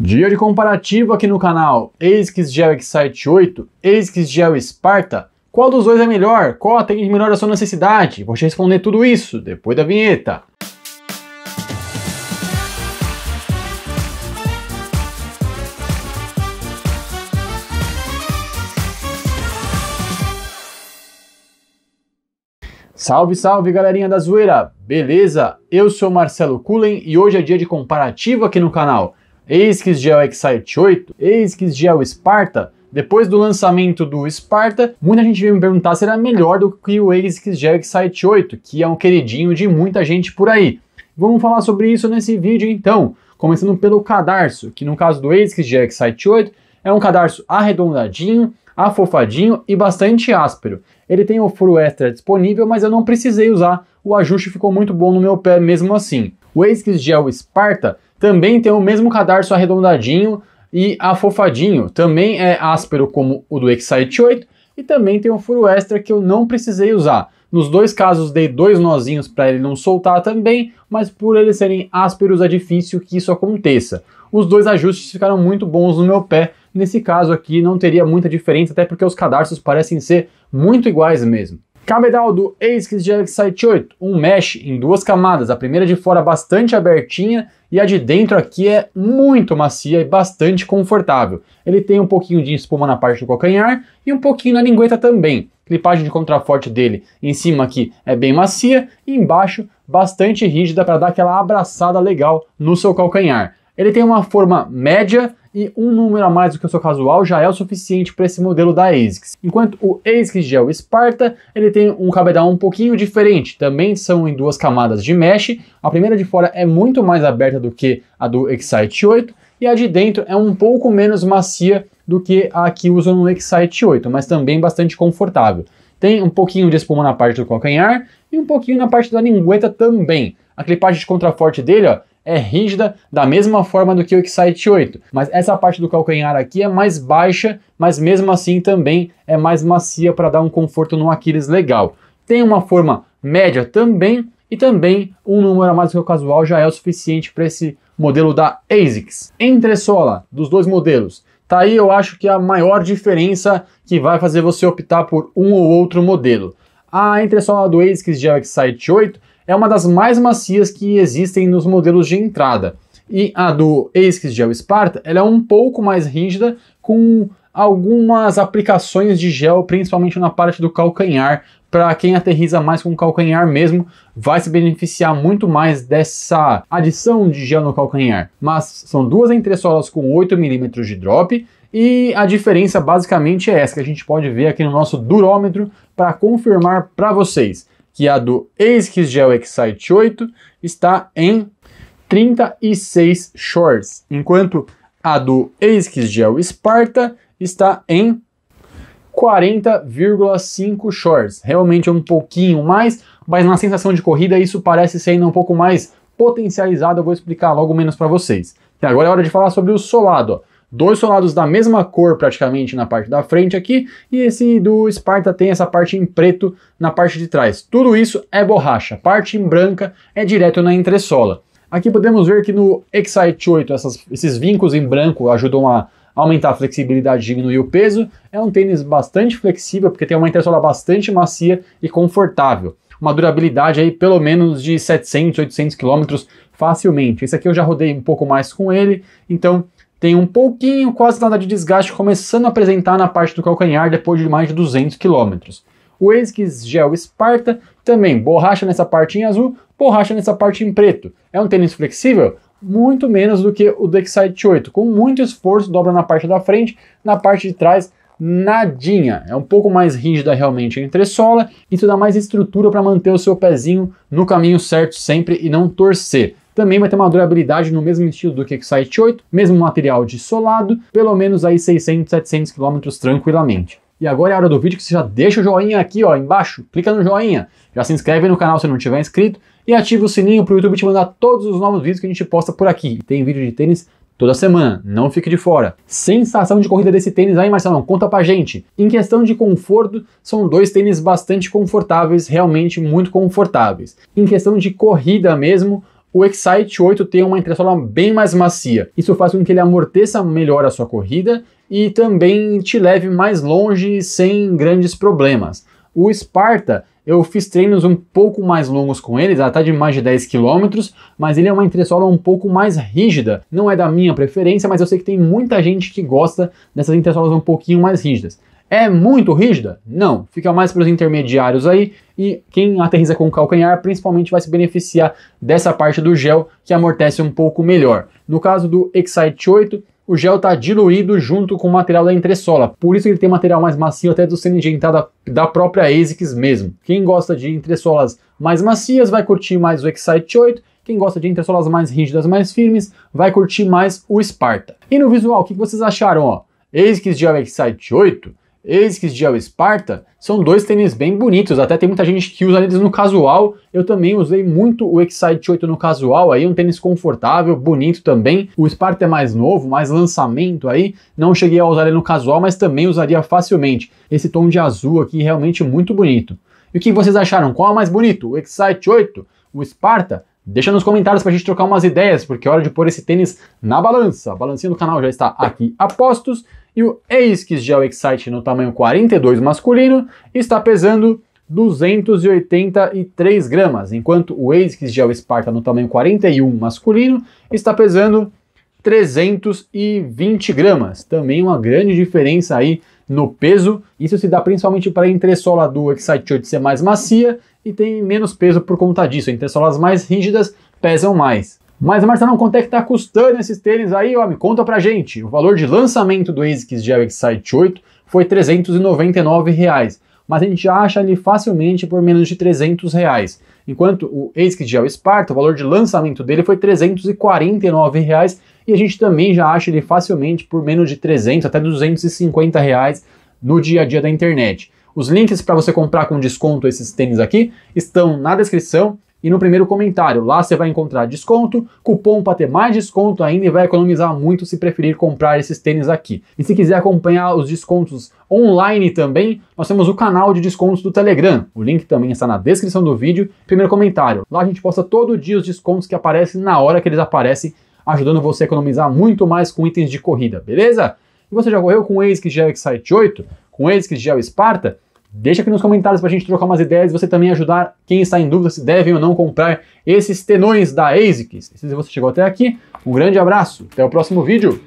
Dia de comparativo aqui no canal ASICS Gel Excite 8, ASICS Gel Sparta. Qual dos dois é melhor? Qual atende melhor a sua necessidade? Vou te responder tudo isso depois da vinheta. Salve, salve galerinha da zoeira! Beleza? Eu sou Marcelo Cullen e hoje é dia de comparativo aqui no canal. Eis que já Excite 8, eis que Sparta. Depois do lançamento do Sparta, muita gente veio me perguntar se era melhor do que o ASICS Gel Excite 8, que é um queridinho de muita gente por aí. Vamos falar sobre isso nesse vídeo então, começando pelo cadarço, que no caso do ASICS Gel Excite 8 é um cadarço arredondadinho, afofadinho e bastante áspero. Ele tem o furo extra disponível, mas eu não precisei usar, o ajuste ficou muito bom no meu pé mesmo assim. O ASICS Gel Sparta também tem o mesmo cadarço arredondadinho e afofadinho. Também é áspero como o do Excite 8 e também tem um furo extra que eu não precisei usar. Nos dois casos dei dois nozinhos para ele não soltar também, mas por eles serem ásperos é difícil que isso aconteça. Os dois ajustes ficaram muito bons no meu pé, nesse caso aqui não teria muita diferença, até porque os cadarços parecem ser muito iguais mesmo. Cabedal do Ace Galaxy 8, um mesh em duas camadas, a primeira de fora bastante abertinha e a de dentro aqui é muito macia e bastante confortável. Ele tem um pouquinho de espuma na parte do calcanhar e um pouquinho na lingueta também. A clipagem de contraforte dele em cima aqui é bem macia e embaixo bastante rígida para dar aquela abraçada legal no seu calcanhar. Ele tem uma forma média e um número a mais do que o seu casual já é o suficiente para esse modelo da ASICS. Enquanto o ASICS Gel Sparta, ele tem um cabedal um pouquinho diferente, também são em duas camadas de mesh, a primeira de fora é muito mais aberta do que a do Excite 8, e a de dentro é um pouco menos macia do que a que usam no Excite 8, mas também bastante confortável. Tem um pouquinho de espuma na parte do calcanhar e um pouquinho na parte da lingueta também. A clipagem de contraforte dele ó, é rígida da mesma forma do que o Excite 8, mas essa parte do calcanhar aqui é mais baixa, mas mesmo assim também é mais macia para dar um conforto no Aquiles legal. Tem uma forma média também e também um número a mais que o casual já é o suficiente para esse modelo da ASICS. Entressola dos dois modelos. Tá aí eu acho que é a maior diferença que vai fazer você optar por um ou outro modelo. A entressola do ASICS GeoXite 8 é uma das mais macias que existem nos modelos de entrada. E a do ASICS Gel Sparta, ela é um pouco mais rígida, com algumas aplicações de gel, principalmente na parte do calcanhar. Para quem aterriza mais com o calcanhar mesmo, vai se beneficiar muito mais dessa adição de gel no calcanhar. Mas são duas entressolas com 8 milímetros de drop e a diferença basicamente é essa que a gente pode ver aqui no nosso durômetro para confirmar para vocês que a do ASICS Excite 8 está em 36 shorts, enquanto a do ASICS Gel Sparta está em 40,5 shorts. Realmente é um pouquinho mais, mas na sensação de corrida isso parece ser ainda um pouco mais potencializado, eu vou explicar logo menos para vocês. E agora é hora de falar sobre o solado. Ó dois solados da mesma cor praticamente na parte da frente aqui, e esse do Sparta tem essa parte em preto na parte de trás. Tudo isso é borracha, parte em branca é direto na entressola. Aqui podemos ver que no Excite 8 essas, esses vincos em branco ajudam a aumentar a flexibilidade e diminuir o peso. É um tênis bastante flexível porque tem uma entressola bastante macia e confortável. Uma durabilidade aí pelo menos de 700, 800 km facilmente. Esse aqui eu já rodei um pouco mais com ele, então tem um pouquinho, quase nada de desgaste começando a apresentar na parte do calcanhar depois de mais de 200 km. O ASICS Gel Sparta também borracha nessa parte em azul, borracha nessa parte em preto. É um tênis flexível? Muito menos do que o Dexite 8. Com muito esforço, dobra na parte da frente, na parte de trás, nadinha. É um pouco mais rígida realmente a entressola, isso dá mais estrutura para manter o seu pezinho no caminho certo sempre e não torcer. Também vai ter uma durabilidade no mesmo estilo do que o Site 8, mesmo material de solado, pelo menos aí 600, 700 km tranquilamente. E agora é a hora do vídeo que você já deixa o joinha aqui ó, embaixo, clica no joinha, já se inscreve no canal se não tiver inscrito e ativa o sininho para o YouTube te mandar todos os novos vídeos que a gente posta por aqui. Tem vídeo de tênis toda semana, não fique de fora. Sensação de corrida desse tênis aí, Marcelão, conta pra gente. Em questão de conforto, são dois tênis bastante confortáveis, realmente muito confortáveis. Em questão de corrida mesmo, o Excite 8 tem uma entressola bem mais macia. Isso faz com que ele amorteça melhor a sua corrida e também te leve mais longe sem grandes problemas. O Sparta, eu fiz treinos um pouco mais longos com ele, até tá de mais de 10 km, mas ele é uma entressola um pouco mais rígida. Não é da minha preferência, mas eu sei que tem muita gente que gosta dessas entressolas um pouquinho mais rígidas. É muito rígida? Não, fica mais para os intermediários aí e quem aterriza com o calcanhar principalmente vai se beneficiar dessa parte do gel que amortece um pouco melhor. No caso do Excite 8, o gel está diluído junto com o material da entressola, por isso ele tem material mais macio até do sendo da, da própria ASICS mesmo. Quem gosta de entressolas mais macias vai curtir mais o Excite 8 quem gosta de entressolas mais rígidas, mais firmes, vai curtir mais o Sparta. E no visual, o que vocês acharam? Ó? ASICS Gel Excite 8 Asics de Esparta são dois tênis bem bonitos, até tem muita gente que usa eles no casual. Eu também usei muito o Excite 8 no casual, aí um tênis confortável, bonito também. O Esparta é mais novo, mais lançamento aí, não cheguei a usar ele no casual, mas também usaria facilmente. Esse tom de azul aqui realmente muito bonito. E o que vocês acharam? Qual é mais bonito? O Excite 8? O Esparta? Deixa nos comentários para a gente trocar umas ideias, porque é hora de pôr esse tênis na balança. A balancinha do canal já está aqui a postos. E o ASICS Gel Excite no tamanho 42 masculino está pesando 283 gramas, enquanto o ASICS Gel Esparta no tamanho 41 masculino está pesando 320 gramas. Também uma grande diferença aí no peso. Isso se dá principalmente para a entressola do Excite 8 ser mais macia e tem menos peso por conta disso. Entressolas mais rígidas pesam mais. Mas, Marcelão, quanto é que tá custando esses tênis aí? Ó, me conta pra gente. O valor de lançamento do ASICS Gel Excite 8 foi 399, reais, mas a gente acha ele facilmente por menos de 300. Reais. Enquanto o ASICS Gel Sparta, o valor de lançamento dele foi 349 reais, e a gente também já acha ele facilmente por menos de 300 até 250 reais no dia a dia da internet. Os links para você comprar com desconto esses tênis aqui estão na descrição e no primeiro comentário. Lá você vai encontrar desconto, cupom para ter mais desconto ainda e vai economizar muito se preferir comprar esses tênis aqui. E se quiser acompanhar os descontos online também, nós temos o canal de descontos do Telegram. O link também está na descrição do vídeo. Primeiro comentário. Lá a gente posta todo dia os descontos que aparecem na hora que eles aparecem, ajudando você a economizar muito mais com itens de corrida, beleza? E você já correu com o ASICS Gel Excite 8? Com o ASICS Gel Sparta? Deixa aqui nos comentários para a gente trocar umas ideias e você também ajudar quem está em dúvida se devem ou não comprar esses tenões da ASICS. Se você chegou até aqui, um grande abraço, até o próximo vídeo,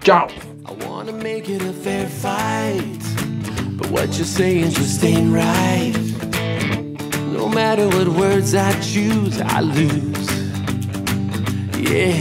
tchau! No matter what words I choose, I lose. Yeah.